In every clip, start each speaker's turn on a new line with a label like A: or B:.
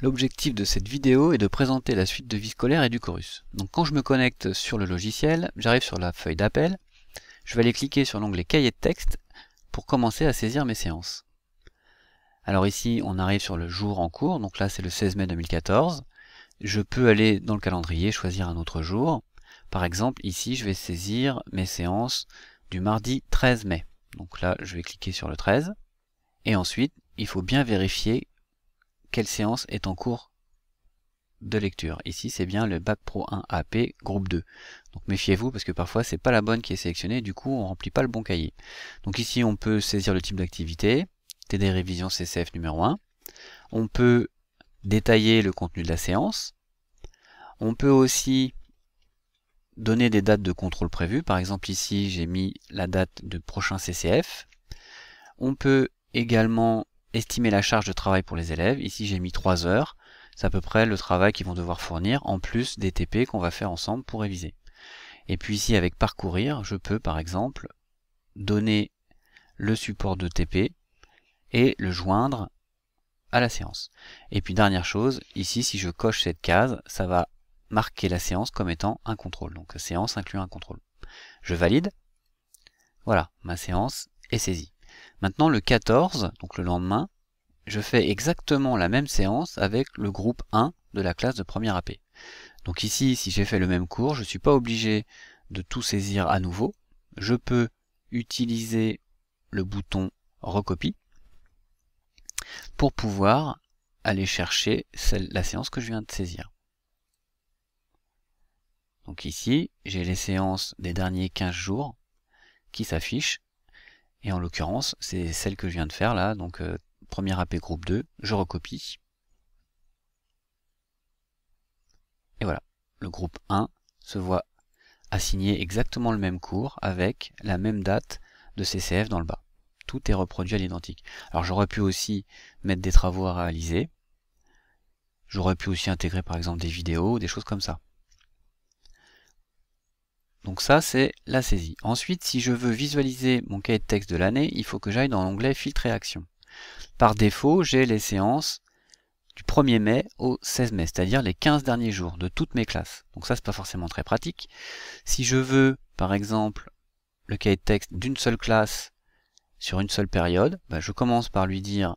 A: L'objectif de cette vidéo est de présenter la suite de vie scolaire et du chorus. Donc quand je me connecte sur le logiciel, j'arrive sur la feuille d'appel, je vais aller cliquer sur l'onglet cahier de texte pour commencer à saisir mes séances. Alors ici, on arrive sur le jour en cours, donc là c'est le 16 mai 2014. Je peux aller dans le calendrier, choisir un autre jour. Par exemple, ici, je vais saisir mes séances du mardi 13 mai. Donc là, je vais cliquer sur le 13. Et ensuite, il faut bien vérifier quelle séance est en cours de lecture. Ici, c'est bien le Bac Pro 1 AP groupe 2. Donc méfiez-vous parce que parfois, c'est pas la bonne qui est sélectionnée, du coup, on remplit pas le bon cahier. Donc ici, on peut saisir le type d'activité, TD révision CCF numéro 1. On peut détailler le contenu de la séance. On peut aussi donner des dates de contrôle prévues. Par exemple, ici, j'ai mis la date de prochain CCF. On peut également estimer la charge de travail pour les élèves. Ici, j'ai mis 3 heures. C'est à peu près le travail qu'ils vont devoir fournir en plus des TP qu'on va faire ensemble pour réviser. Et puis ici, avec parcourir, je peux par exemple donner le support de TP et le joindre à la séance. Et puis dernière chose, ici si je coche cette case, ça va marquer la séance comme étant un contrôle. Donc séance inclut un contrôle. Je valide. Voilà, ma séance est saisie. Maintenant le 14, donc le lendemain, je fais exactement la même séance avec le groupe 1 de la classe de première AP. Donc ici, si j'ai fait le même cours, je ne suis pas obligé de tout saisir à nouveau. Je peux utiliser le bouton recopie pour pouvoir aller chercher celle, la séance que je viens de saisir. Donc ici, j'ai les séances des derniers 15 jours qui s'affichent et en l'occurrence, c'est celle que je viens de faire là, donc euh, premier AP groupe 2, je recopie. Et voilà, le groupe 1 se voit assigner exactement le même cours avec la même date de CCF dans le bas. Tout est reproduit à l'identique. Alors j'aurais pu aussi mettre des travaux à réaliser. J'aurais pu aussi intégrer par exemple des vidéos, des choses comme ça. Donc ça, c'est la saisie. Ensuite, si je veux visualiser mon cahier de texte de l'année, il faut que j'aille dans l'onglet Filtre et Actions. Par défaut, j'ai les séances du 1er mai au 16 mai, c'est-à-dire les 15 derniers jours de toutes mes classes. Donc ça, c'est pas forcément très pratique. Si je veux, par exemple, le cahier de texte d'une seule classe sur une seule période, bah, je commence par lui dire,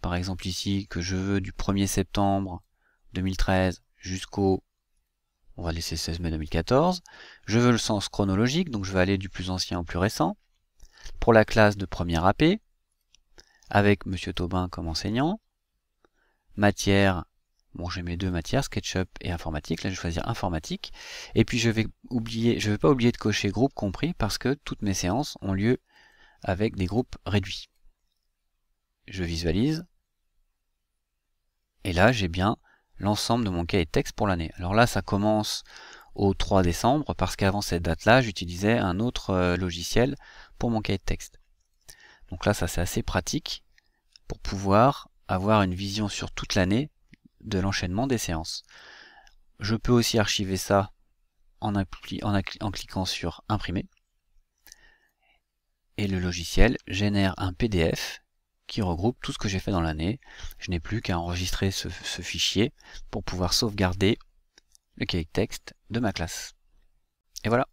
A: par exemple ici, que je veux du 1er septembre 2013 jusqu'au on va laisser 16 mai 2014. Je veux le sens chronologique, donc je vais aller du plus ancien au plus récent. Pour la classe de première AP, avec M. Taubin comme enseignant. Matière, bon j'ai mes deux matières, SketchUp et informatique, là je vais choisir informatique. Et puis je vais oublier, je vais pas oublier de cocher groupe compris parce que toutes mes séances ont lieu avec des groupes réduits. Je visualise. Et là j'ai bien l'ensemble de mon cahier de texte pour l'année. Alors là, ça commence au 3 décembre, parce qu'avant cette date-là, j'utilisais un autre euh, logiciel pour mon cahier de texte. Donc là, ça c'est assez pratique pour pouvoir avoir une vision sur toute l'année de l'enchaînement des séances. Je peux aussi archiver ça en, en, en cliquant sur imprimer. Et le logiciel génère un PDF qui regroupe tout ce que j'ai fait dans l'année. Je n'ai plus qu'à enregistrer ce, fichier pour pouvoir sauvegarder le cahier de texte de ma classe. Et voilà.